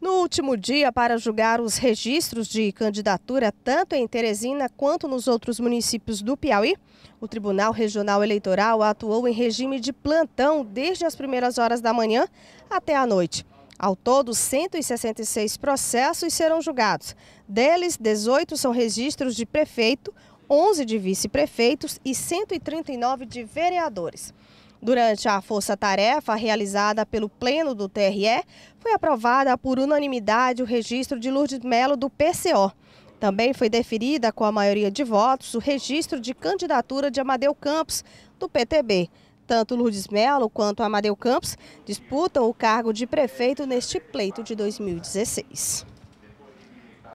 No último dia, para julgar os registros de candidatura tanto em Teresina quanto nos outros municípios do Piauí, o Tribunal Regional Eleitoral atuou em regime de plantão desde as primeiras horas da manhã até a noite. Ao todo, 166 processos serão julgados. Deles, 18 são registros de prefeito, 11 de vice-prefeitos e 139 de vereadores. Durante a força-tarefa realizada pelo Pleno do TRE, foi aprovada por unanimidade o registro de Lourdes Melo do PCO. Também foi deferida com a maioria de votos o registro de candidatura de Amadeu Campos, do PTB. Tanto Lourdes Melo quanto Amadeu Campos disputam o cargo de prefeito neste pleito de 2016.